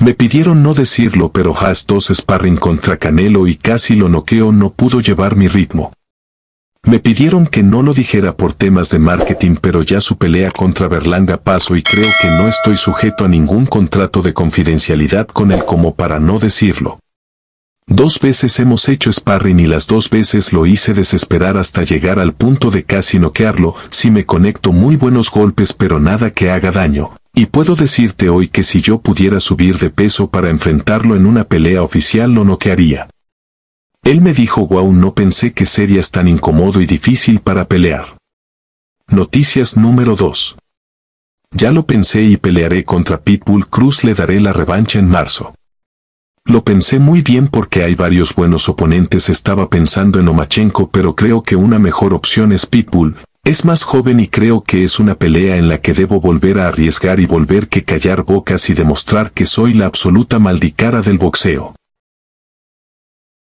Me pidieron no decirlo pero has dos sparring contra Canelo y casi lo noqueo no pudo llevar mi ritmo. Me pidieron que no lo dijera por temas de marketing pero ya su pelea contra Berlanga paso y creo que no estoy sujeto a ningún contrato de confidencialidad con él como para no decirlo. Dos veces hemos hecho sparring y las dos veces lo hice desesperar hasta llegar al punto de casi noquearlo, si me conecto muy buenos golpes pero nada que haga daño, y puedo decirte hoy que si yo pudiera subir de peso para enfrentarlo en una pelea oficial lo noquearía. Él me dijo wow no pensé que serías tan incómodo y difícil para pelear. Noticias número 2. Ya lo pensé y pelearé contra Pitbull Cruz le daré la revancha en marzo. Lo pensé muy bien porque hay varios buenos oponentes estaba pensando en Omachenko pero creo que una mejor opción es Pitbull, es más joven y creo que es una pelea en la que debo volver a arriesgar y volver que callar bocas y demostrar que soy la absoluta maldicara del boxeo.